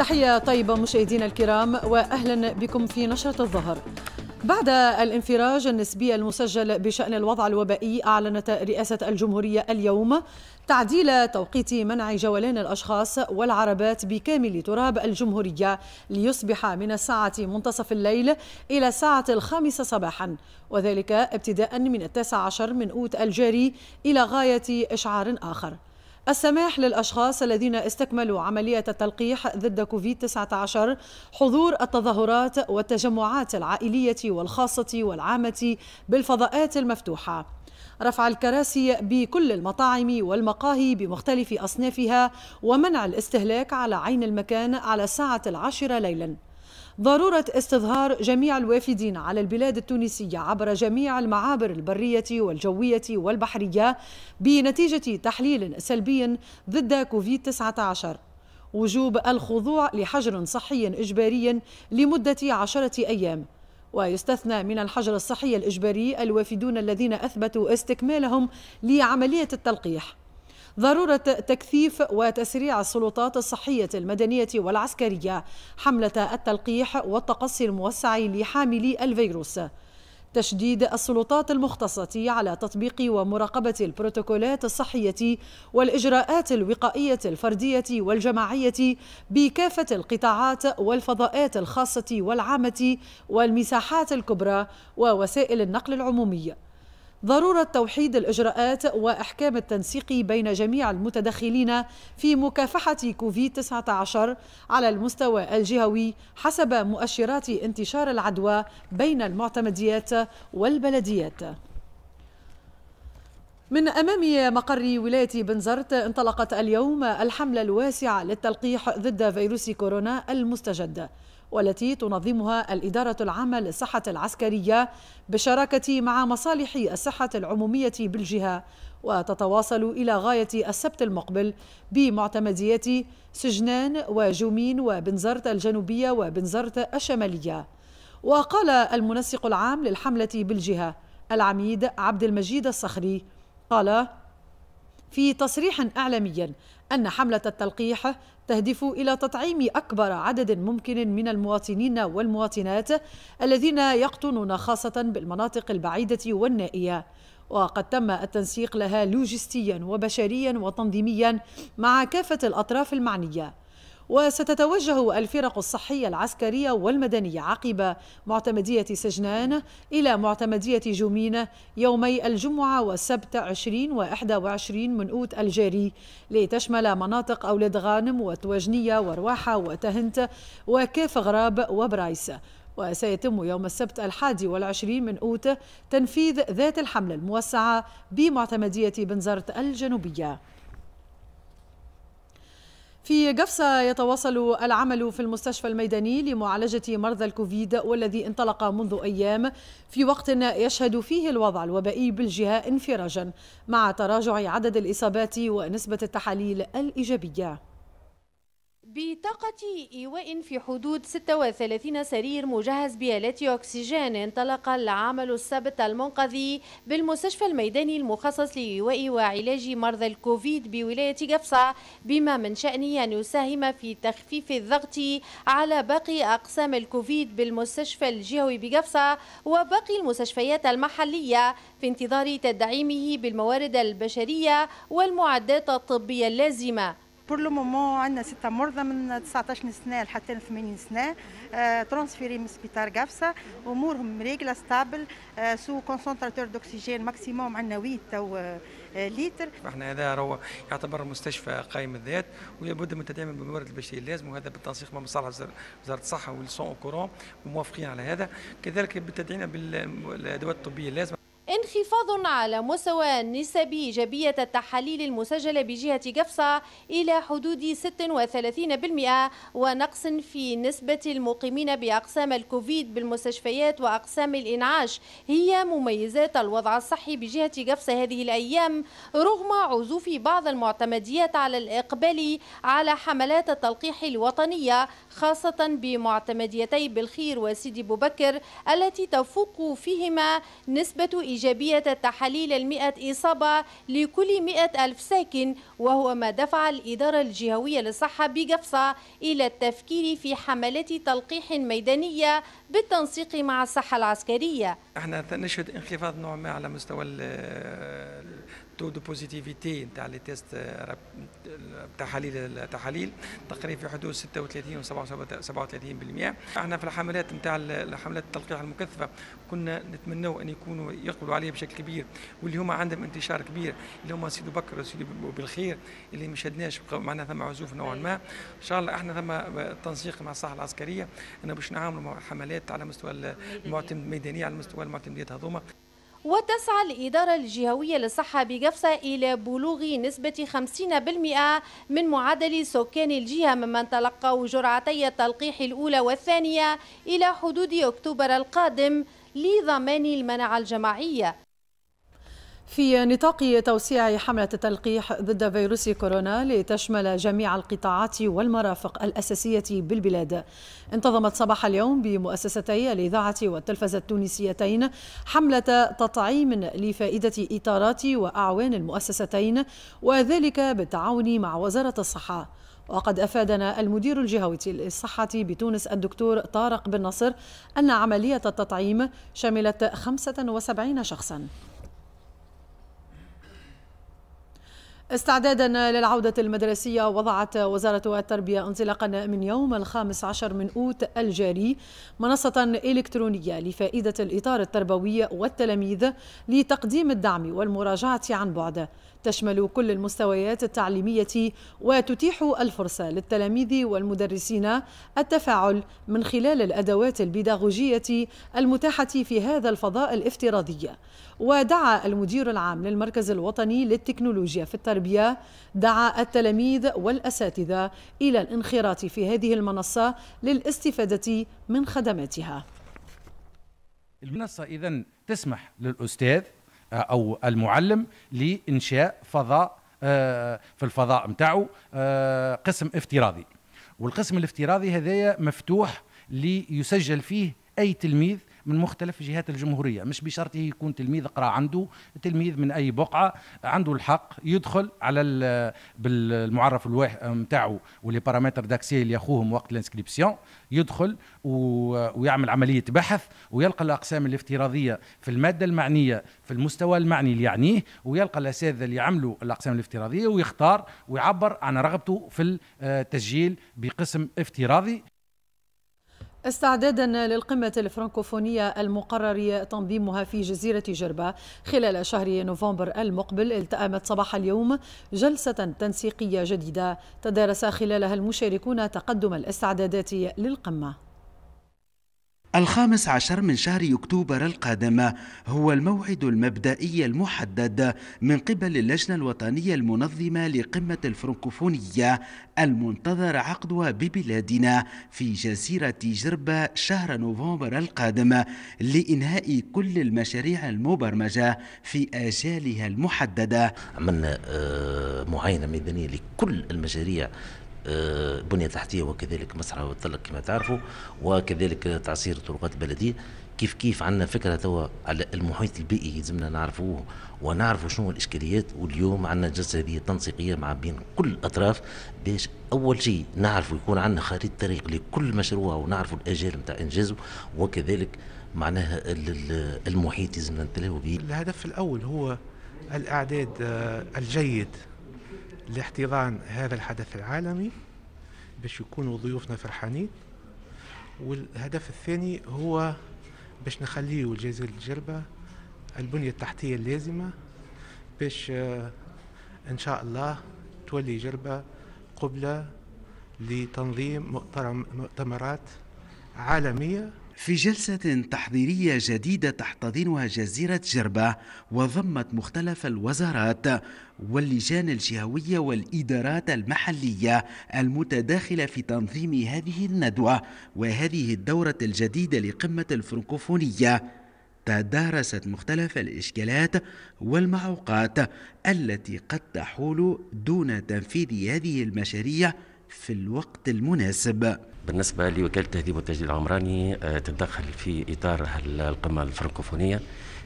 تحية طيبة مشاهدينا الكرام وأهلا بكم في نشرة الظهر بعد الانفراج النسبي المسجل بشأن الوضع الوبائي أعلنت رئاسة الجمهورية اليوم تعديل توقيت منع جولان الأشخاص والعربات بكامل تراب الجمهورية ليصبح من الساعة منتصف الليل إلى الساعة الخامسة صباحا وذلك ابتداء من التاسع عشر من أوت الجاري إلى غاية إشعار آخر السماح للأشخاص الذين استكملوا عملية التلقيح ضد كوفيد-19 حضور التظاهرات والتجمعات العائلية والخاصة والعامة بالفضاءات المفتوحة رفع الكراسي بكل المطاعم والمقاهي بمختلف أصنافها ومنع الاستهلاك على عين المكان على الساعة العاشرة ليلاً ضرورة استظهار جميع الوافدين على البلاد التونسية عبر جميع المعابر البرية والجوية والبحرية بنتيجة تحليل سلبي ضد كوفيد-19 وجوب الخضوع لحجر صحي إجباري لمدة عشرة أيام ويستثنى من الحجر الصحي الإجباري الوافدون الذين أثبتوا استكمالهم لعملية التلقيح ضرورة تكثيف وتسريع السلطات الصحية المدنية والعسكرية حملة التلقيح والتقصي الموسع لحاملي الفيروس تشديد السلطات المختصة على تطبيق ومراقبة البروتوكولات الصحية والإجراءات الوقائية الفردية والجماعية بكافة القطاعات والفضاءات الخاصة والعامة والمساحات الكبرى ووسائل النقل العمومي ضروره توحيد الاجراءات واحكام التنسيق بين جميع المتدخلين في مكافحه كوفيد 19 على المستوى الجهوي حسب مؤشرات انتشار العدوى بين المعتمديات والبلديات من أمام مقر ولاية بنزرت انطلقت اليوم الحملة الواسعة للتلقيح ضد فيروس كورونا المستجد والتي تنظمها الإدارة العامة للصحة العسكرية بالشراكة مع مصالح الصحة العمومية بالجهة وتتواصل إلى غاية السبت المقبل بمعتمديات سجنان وجومين وبنزرت الجنوبية وبنزرت الشمالية وقال المنسق العام للحملة بالجهة العميد عبد المجيد الصخري قال في تصريح اعلامي ان حمله التلقيح تهدف إلى تطعيم أكبر عدد ممكن من المواطنين والمواطنات الذين يقطنون خاصة بالمناطق البعيدة والنائية وقد تم التنسيق لها لوجستيا وبشريا وتنظيميا مع كافة الأطراف المعنية وستتوجه الفرق الصحية العسكرية والمدنية عقب معتمدية سجنان إلى معتمدية جومين يومي الجمعة والسبت 20 و 21 من أوت الجاري لتشمل مناطق أولاد غانم وتواجنية ورواحة وتهنت وكيف غراب وبرايس وسيتم يوم السبت الحادي والعشرين من أوت تنفيذ ذات الحملة الموسعة بمعتمدية بنزرت الجنوبية في قفصة يتواصل العمل في المستشفى الميداني لمعالجة مرضى الكوفيد والذي انطلق منذ أيام في وقت يشهد فيه الوضع الوبائي بالجهة انفراجا مع تراجع عدد الإصابات ونسبة التحاليل الإيجابية بطاقة إيواء في حدود 36 سرير مجهز بآلات أكسجين انطلق العمل السبت المنقذي بالمستشفى الميداني المخصص لإيواء وعلاج مرضى الكوفيد بولاية قفصة بما من شأنه أن يساهم في تخفيف الضغط على باقي أقسام الكوفيد بالمستشفى الجهوي بقفصة وباقي المستشفيات المحلية في انتظار تدعيمه بالموارد البشرية والمعدات الطبية اللازمة بور لو مومون عندنا ستة مرضى من 19 سنة لحتى 80 سنة ترونسفيري آه، من سبيطار قفصة أمورهم مريقلة ستابل سو كونسنتراتور دوكسيجين ماكسيموم عندنا 8 تو آه، ليتر احنا هذا هو يعتبر مستشفى قائم الذات ولابد من تدعيم بالموارد البشريه اللازم وهذا بالتنسيق مع مصالح وزاره الصحه والسون كورون وموافقين على هذا كذلك بالتدعيم بالادوات الطبيه اللازمه انخفاض على مستوى نسبي جبية التحاليل المسجلة بجهة قفصة إلى حدود 36% ونقص في نسبة المقيمين بأقسام الكوفيد بالمستشفيات وأقسام الإنعاش هي مميزات الوضع الصحي بجهة قفصة هذه الأيام رغم عزوف بعض المعتمديات على الإقبال على حملات التلقيح الوطنية خاصة بمعتمديتي بالخير وسيدي بوبكر التي تفوق فيهما نسبة إيجابية إيجابية التحاليل المئة إصابة لكل مئة ألف ساكن وهو ما دفع الإدارة الجهوية للصحة بجفصة إلى التفكير في حملات تلقيح ميدانية بالتنسيق مع الصحة العسكرية احنا نشهد انخفاض نوع ما على مستوى التو دو بوزيتيفيتي نتاع لي تيست آه، تحاليل التحاليل تقريبا في حدود 36 و 37% احنا في الحملات نتاع الحملات التلقيح المكثفه كنا نتمنوا ان يكونوا يقبلوا عليها بشكل كبير واللي هما عندهم انتشار كبير اللي هما سيدي بكر وسيدي بالخير اللي ما شدناش معناها ثم عزوف نوعا ما ان شاء الله احنا ثم آه، تنسيق مع الصحه العسكريه انا باش نعاملوا حملات على مستوى المعتمد ميدانيه على مستوى المعتمدات هذوما وتسعى الإدارة الجهوية للصحة بجفصة إلى بلوغ نسبة 50% من معدل سكان الجهة ممن تلقوا جرعتي التلقيح الأولى والثانية إلى حدود أكتوبر القادم لضمان المناعة الجماعية في نطاق توسيع حملة التلقيح ضد فيروس كورونا لتشمل جميع القطاعات والمرافق الأساسية بالبلاد انتظمت صباح اليوم بمؤسستي الإذاعة والتلفزة التونسيتين حملة تطعيم لفائدة إطارات وأعوان المؤسستين وذلك بالتعاون مع وزارة الصحة وقد أفادنا المدير الجهوي للصحة بتونس الدكتور طارق بن نصر أن عملية التطعيم شملت 75 شخصاً استعدادا للعودة المدرسية وضعت وزارة التربية انطلاقا من يوم الخامس عشر من أوت الجاري منصة إلكترونية لفائدة الإطار التربوي والتلاميذ لتقديم الدعم والمراجعة عن بعد تشمل كل المستويات التعليمية وتتيح الفرصة للتلاميذ والمدرسين التفاعل من خلال الأدوات البيداغوجية المتاحة في هذا الفضاء الافتراضي ودعا المدير العام للمركز الوطني للتكنولوجيا في التربية التربية دعا التلاميذ والأساتذة إلى الانخراط في هذه المنصة للاستفادة من خدماتها المنصة إذا تسمح للأستاذ آه، أو المعلم لإنشاء فضاء آه، في الفضاء متاعه آه، قسم افتراضي والقسم الافتراضي هذايا مفتوح ليسجل فيه أي تلميذ من مختلف جهات الجمهورية مش بشرطه يكون تلميذ قرأ عنده تلميذ من أي بقعة عنده الحق يدخل على بالمعرف الواحد نتاعو واللي بارامتر داكسي اللي ياخوهم وقت الانسكريبسيون يدخل ويعمل عملية بحث ويلقى الأقسام الافتراضية في المادة المعنية في المستوى المعني اللي يعنيه ويلقى الأساتذة اللي يعملوا الأقسام الافتراضية ويختار ويعبر عن رغبته في التسجيل آه، بقسم افتراضي استعدادا للقمة الفرنكوفونية المقرر تنظيمها في جزيرة جربة خلال شهر نوفمبر المقبل التأمت صباح اليوم جلسة تنسيقية جديدة تدارس خلالها المشاركون تقدم الاستعدادات للقمة الخامس عشر من شهر أكتوبر القادم هو الموعد المبدئي المحدد من قبل اللجنة الوطنية المنظمة لقمة الفرنكوفونية المنتظر عقدها ببلادنا في جزيرة جربة شهر نوفمبر القادم لإنهاء كل المشاريع المبرمجة في آجالها المحددة عملنا آه، معاينة ميدانية لكل المشاريع آه، بنية تحتية وكذلك مسرح والطلق كما تعرفوا وكذلك تعصير طرقات البلدية كيف كيف عندنا فكرة توا على المحيط البيئي يلزمنا نعرفوه ونعرفوا شنو الإشكاليات واليوم عندنا جلسة هذه تنسيقية مع بين كل الأطراف باش أول شيء نعرفوا يكون عندنا خريطة طريق لكل مشروع ونعرفوا الآجال نتاع إنجازه وكذلك معناها المحيط يلزمنا نتلاهوا به الهدف الأول هو الإعداد آه، الجيد لاحتضان هذا الحدث العالمي باش يكونوا ضيوفنا فرحانين والهدف الثاني هو باش نخليه الجزيرة الجربة البنية التحتية اللازمة باش آه، إن شاء الله تولي جربة قبلة لتنظيم مؤتمرات عالمية في جلسة تحضيرية جديدة تحتضنها جزيرة جربة وضمت مختلف الوزارات واللجان الجهوية والإدارات المحلية المتداخلة في تنظيم هذه الندوة وهذه الدورة الجديدة لقمة الفرنكوفونية تدارست مختلف الإشكالات والمعوقات التي قد تحول دون تنفيذ هذه المشاريع في الوقت المناسب بالنسبة لوكالة تهذيب والتجديد العمراني آه، تتدخل في إطار القمة الفرنكوفونية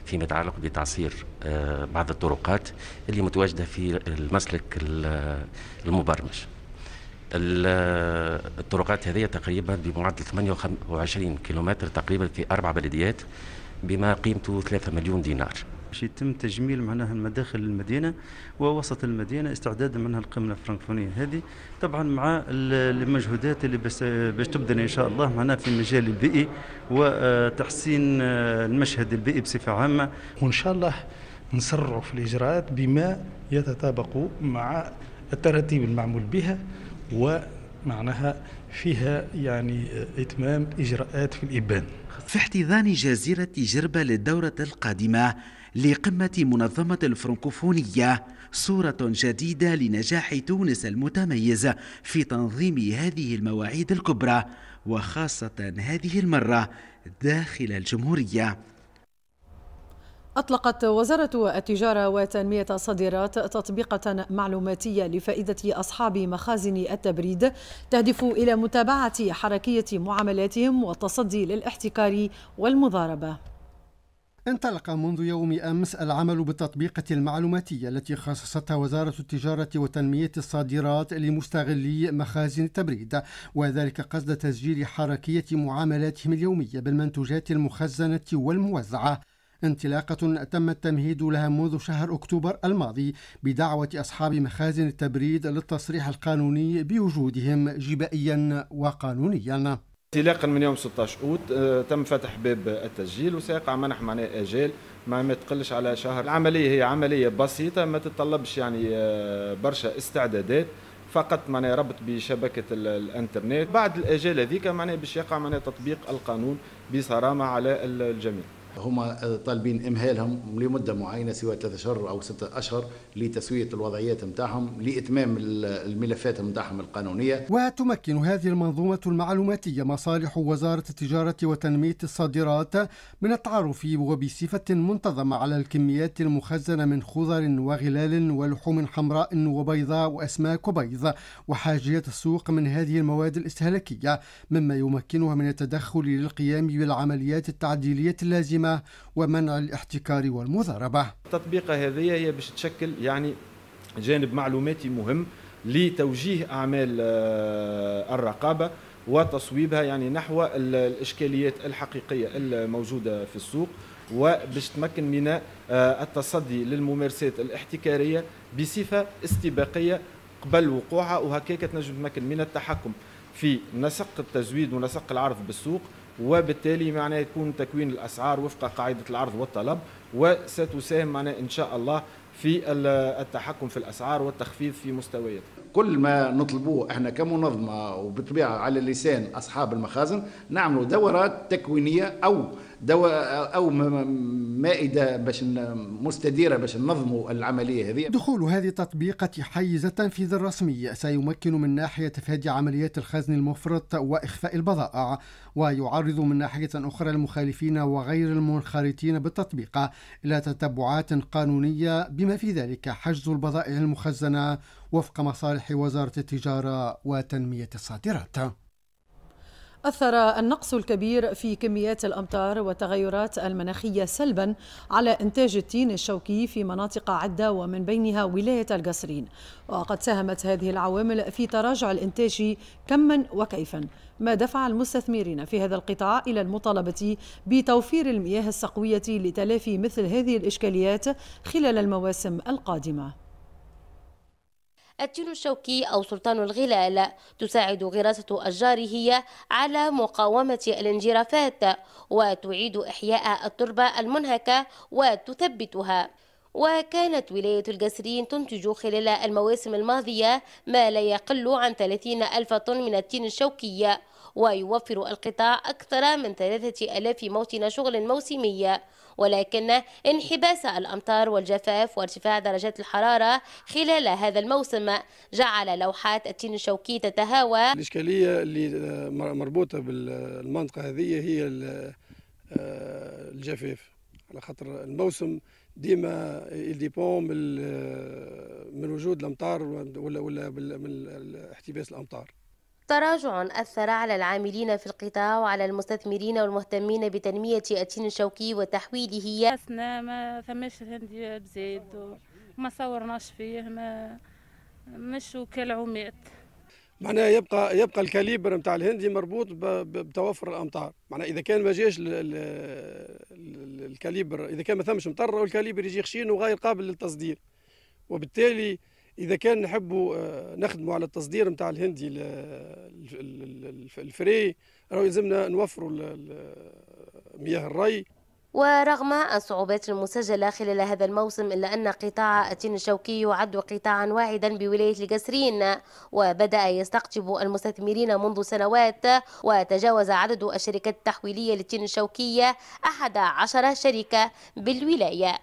فيما يتعلق بتعصير آه، بعض الطرقات اللي متواجدة في المسلك آه، المبرمج الطرقات هذه تقريبا بمعدل 28 كيلومتر تقريبا في أربع بلديات بما قيمته 3 مليون دينار باش يتم تجميل معناها مداخل المدينه ووسط المدينه استعدادا منها القمه الفرنكفونيه هذه طبعا مع المجهودات اللي باش تبدا ان شاء الله معناها في المجال البيئي وتحسين آه، المشهد البيئي بصفه عامه وان شاء الله نسرعوا في الاجراءات بما يتطابق مع التراتيب المعمول بها ومعناها فيها يعني آه، إتمام إجراءات في الإبان في احتضان جزيرة جربة للدورة القادمة لقمة منظمة الفرنكوفونية صورة جديدة لنجاح تونس المتميز في تنظيم هذه المواعيد الكبرى وخاصة هذه المرة داخل الجمهورية أطلقت وزارة التجارة وتنمية الصادرات تطبيقة معلوماتية لفائدة أصحاب مخازن التبريد تهدف إلى متابعة حركية معاملاتهم والتصدي للاحتكار والمضاربة انطلق منذ يوم أمس العمل بالتطبيقة المعلوماتية التي خصصتها وزارة التجارة وتنمية الصادرات لمستغلي مخازن التبريد وذلك قصد تسجيل حركية معاملاتهم اليومية بالمنتوجات المخزنة والموزعة انطلاقة تم التمهيد لها منذ شهر أكتوبر الماضي بدعوة أصحاب مخازن التبريد للتصريح القانوني بوجودهم جبائيا وقانونيا انطلاقا من يوم 16 اوت آه، تم فتح باب التسجيل وسيقع منح معنا اجال ما ما تقلش على شهر العمليه هي عمليه بسيطه ما تتطلبش يعني آه، برشا استعدادات فقط معناها ربط بشبكه الانترنت بعد الاجال هذيك معناها باش يقع معناها تطبيق القانون بصرامه على الجميع هما طالبين امهالهم لمده معينه سواء ثلاثة اشهر او ستة اشهر لتسويه الوضعيات نتاعهم لاتمام الملفات نتاعهم القانونيه. وتمكن هذه المنظومه المعلوماتيه مصالح وزاره التجاره وتنميه الصادرات من التعرف وبصفه منتظمه على الكميات المخزنه من خضر وغلال ولحوم حمراء وبيضاء واسماك وبيض وحاجيه السوق من هذه المواد الاستهلاكيه مما يمكنها من التدخل للقيام بالعمليات التعديليه اللازمه الحكومة ومنع الاحتكار والمضاربة التطبيقة هذه هي باش تشكل يعني جانب معلوماتي مهم لتوجيه أعمال آه، الرقابة وتصويبها يعني نحو الإشكاليات الحقيقية الموجودة في السوق وباش تمكن من آه، التصدي للممارسات الاحتكارية بصفة استباقية قبل وقوعها وهكاك تنجم تمكن من التحكم في نسق التزويد ونسق العرض بالسوق وبالتالي معناه يكون تكوين الاسعار وفق قاعده العرض والطلب وستساهم معناه ان شاء الله في التحكم في الاسعار والتخفيض في مستويات كل ما نطلبوه احنا كمنظمه وبطبيعه على لسان اصحاب المخازن نعمل دورات تكوينيه او دواء او مائده باش مستديره باش ننظموا العمليه هذه دخول هذه التطبيقات حيز التنفيذ الرسمي سيمكن من ناحيه تفادي عمليات الخزن المفرط واخفاء البضائع ويعرض من ناحيه اخرى المخالفين وغير المنخرطين بالتطبيق الى تتبعات قانونيه بما في ذلك حجز البضائع المخزنه وفق مصالح وزاره التجاره وتنميه الصادرات أثر النقص الكبير في كميات الأمطار والتغيرات المناخية سلبا على إنتاج التين الشوكي في مناطق عدة ومن بينها ولاية القصرين وقد ساهمت هذه العوامل في تراجع الإنتاج كما وكيفا ما دفع المستثمرين في هذا القطاع إلى المطالبة بتوفير المياه السقوية لتلافي مثل هذه الإشكاليات خلال المواسم القادمة التين الشوكي أو سلطان الغلال تساعد غراسة أشجاره على مقاومة الانجرافات وتعيد إحياء التربة المنهكة وتثبتها وكانت ولاية الجسرين تنتج خلال المواسم الماضية ما لا يقل عن 30 ألف طن من التين الشوكي ويوفر القطاع أكثر من 3000 موطن شغل موسمي ولكن انحباس الأمطار والجفاف وارتفاع درجات الحرارة خلال هذا الموسم جعل لوحات التين الشوكي تتهاوى الإشكالية اللي آه، مربوطة بالمنطقة هذه هي آه، الجفاف على خاطر الموسم ديما يديبون آه، من وجود الامطار ولا ولا من احتباس الامطار تراجع أثر على العاملين في القطاع وعلى المستثمرين والمهتمين بتنمية التين الشوكي وتحويله أثناء ما فماش هندي بزيد وما صورناش فيه ما مش وكل عميت معناها يبقى يبقى الكاليبر نتاع الهندي مربوط بتوفر الامطار معناها اذا كان ما جاش الكاليبر اذا كان ما ثمش مطر الكاليبر يجي خشين وغير قابل للتصدير وبالتالي اذا كان نحبوا آه، نخدموا على التصدير نتاع الهندي الفري راه يلزمنا نوفروا مياه الري ورغم الصعوبات المسجلة خلال هذا الموسم إلا أن قطاع التين الشوكي يعد قطاعا واعدا بولاية القسرين وبدأ يستقطب المستثمرين منذ سنوات وتجاوز عدد الشركات التحويلية للتين الشوكية 11 شركة بالولاية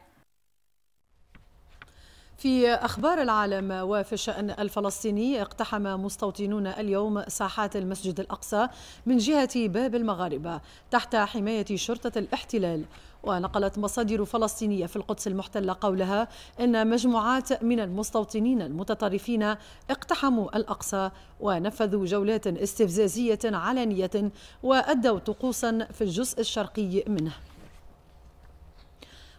في أخبار العالم وفي الشأن الفلسطيني اقتحم مستوطنون اليوم ساحات المسجد الأقصى من جهة باب المغاربة تحت حماية شرطة الاحتلال ونقلت مصادر فلسطينية في القدس المحتلة قولها إن مجموعات من المستوطنين المتطرفين اقتحموا الأقصى ونفذوا جولات استفزازية علنية وأدوا طقوسا في الجزء الشرقي منه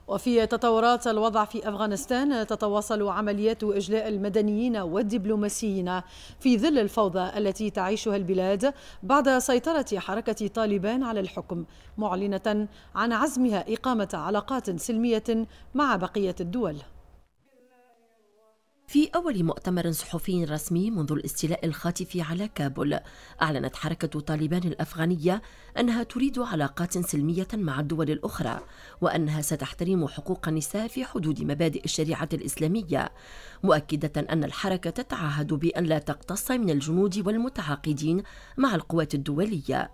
وفي تطورات الوضع في أفغانستان تتواصل عمليات إجلاء المدنيين والدبلوماسيين في ظل الفوضى التي تعيشها البلاد بعد سيطرة حركة طالبان على الحكم معلنة عن عزمها إقامة علاقات سلمية مع بقية الدول في أول مؤتمر صحفي رسمي منذ الاستيلاء الخاطف على كابول، أعلنت حركة طالبان الأفغانية أنها تريد علاقات سلمية مع الدول الأخرى، وأنها ستحترم حقوق النساء في حدود مبادئ الشريعة الإسلامية، مؤكدة أن الحركة تتعهد بأن لا تقتص من الجنود والمتعاقدين مع القوات الدولية.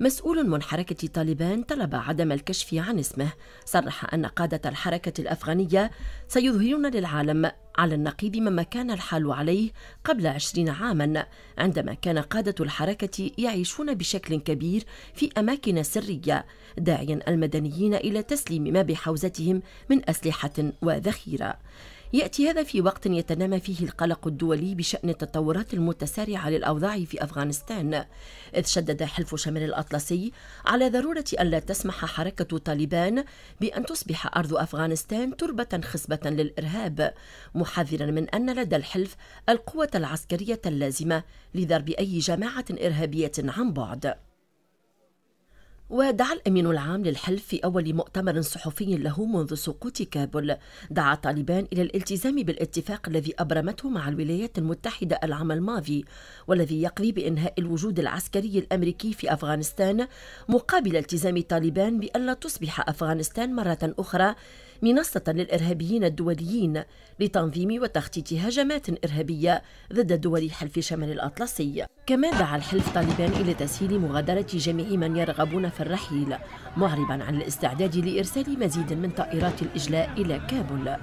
مسؤول من حركة طالبان طلب عدم الكشف عن اسمه صرح أن قادة الحركة الأفغانية سيظهرون للعالم على النقيض مما كان الحال عليه قبل عشرين عاما عندما كان قادة الحركة يعيشون بشكل كبير في أماكن سرية داعيا المدنيين إلى تسليم ما بحوزتهم من أسلحة وذخيرة يأتي هذا في وقت يتنامى فيه القلق الدولي بشأن التطورات المتسارعة للأوضاع في أفغانستان إذ شدد حلف شمال الأطلسي على ضرورة ألا تسمح حركة طالبان بأن تصبح أرض أفغانستان تربة خصبة للإرهاب محذرا من أن لدى الحلف القوة العسكرية اللازمة لضرب أي جماعة إرهابية عن بعد ودعا الأمين العام للحلف في أول مؤتمر صحفي له منذ سقوط كابول دعا طالبان إلى الالتزام بالاتفاق الذي أبرمته مع الولايات المتحدة العام الماضي والذي يقضي بإنهاء الوجود العسكري الأمريكي في أفغانستان مقابل التزام طالبان بألا تصبح أفغانستان مرة أخرى منصة للإرهابيين الدوليين لتنظيم وتخطيط هجمات إرهابية ضد دول حلف شمال الأطلسي كما دعا الحلف طالبان إلى تسهيل مغادرة جميع من يرغبون في الرحيل معربا عن الاستعداد لإرسال مزيد من طائرات الإجلاء إلى كابول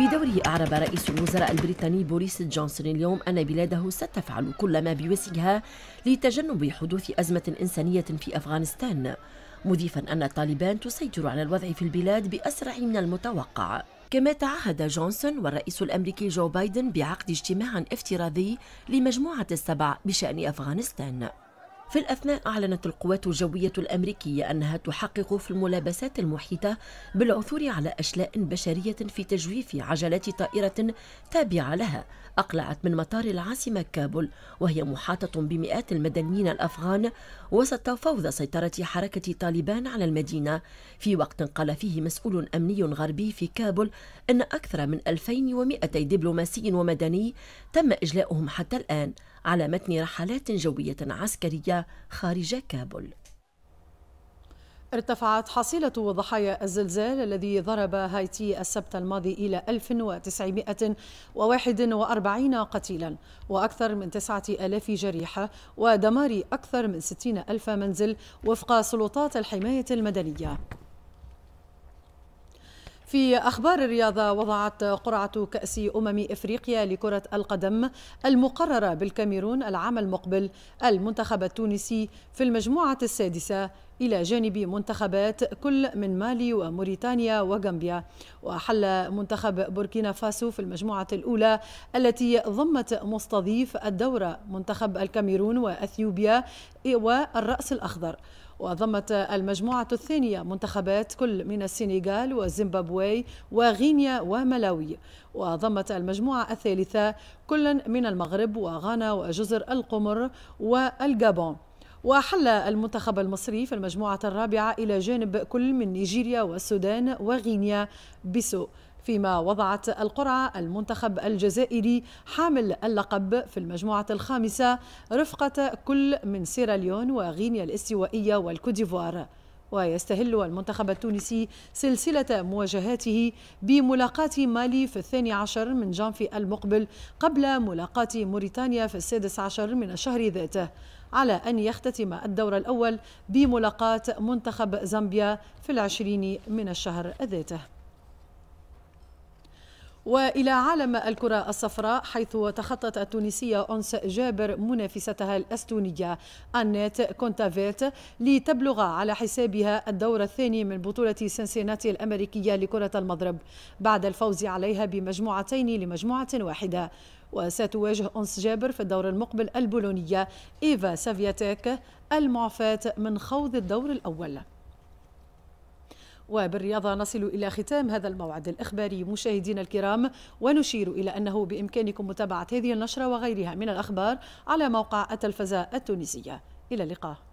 بدوره أعرب رئيس الوزراء البريطاني بوريس جونسون اليوم أن بلاده ستفعل كل ما بوسعها لتجنب حدوث أزمة إنسانية في أفغانستان مضيفا أن طالبان تسيطر على الوضع في البلاد بأسرع من المتوقع كما تعهد جونسون والرئيس الأمريكي جو بايدن بعقد اجتماع افتراضي لمجموعة السبع بشأن أفغانستان في الأثناء أعلنت القوات الجوية الأمريكية أنها تحقق في الملابسات المحيطة بالعثور على أشلاء بشرية في تجويف عجلات طائرة تابعة لها أقلعت من مطار العاصمة كابول وهي محاطة بمئات المدنيين الأفغان وسط فوضى سيطرة حركة طالبان على المدينة في وقت قال فيه مسؤول أمني غربي في كابول أن أكثر من 2200 دبلوماسي ومدني تم إجلاؤهم حتى الآن على متن رحلات جوية عسكرية خارج كابول ارتفعت حصيلة ضحايا الزلزال الذي ضرب هايتي السبت الماضي إلى 1941 قتيلا وأكثر من 9000 جريحة ودمار أكثر من 60 ألف منزل وفق سلطات الحماية المدنية في أخبار الرياضة وضعت قرعة كأس أمم إفريقيا لكرة القدم المقررة بالكاميرون العام المقبل المنتخب التونسي في المجموعة السادسة إلى جانب منتخبات كل من مالي وموريتانيا وغامبيا وحل منتخب بوركينا فاسو في المجموعة الأولى التي ضمت مستضيف الدورة منتخب الكاميرون وأثيوبيا والرأس الأخضر وضمت المجموعة الثانية منتخبات كل من السنغال وزيمبابوي وغينيا وملاوي وضمت المجموعة الثالثة كل من المغرب وغانا وجزر القمر والجابون وحل المنتخب المصري في المجموعة الرابعة إلى جانب كل من نيجيريا والسودان وغينيا بيسو فيما وضعت القرعة المنتخب الجزائري حامل اللقب في المجموعة الخامسة رفقة كل من سيراليون وغينيا الاستوائية والكوديفوار ويستهل المنتخب التونسي سلسلة مواجهاته بملاقاة مالي في الثاني عشر من جانفي المقبل قبل ملاقاة موريتانيا في السادس عشر من الشهر ذاته على أن يختتم الدور الأول بملاقاة منتخب زامبيا في العشرين من الشهر ذاته والى عالم الكره الصفراء حيث تخطت التونسيه انس جابر منافستها الاستونيه انيت كونتافيت لتبلغ على حسابها الدور الثاني من بطوله سنسيناتي الامريكيه لكره المضرب بعد الفوز عليها بمجموعتين لمجموعه واحده وستواجه أنس جابر في الدور المقبل البولونية إيفا سافياتيك المعفاة من خوض الدور الأول وبالرياضة نصل إلى ختام هذا الموعد الإخباري مشاهدينا الكرام ونشير إلى أنه بإمكانكم متابعة هذه النشرة وغيرها من الأخبار على موقع التلفزة التونسية إلى اللقاء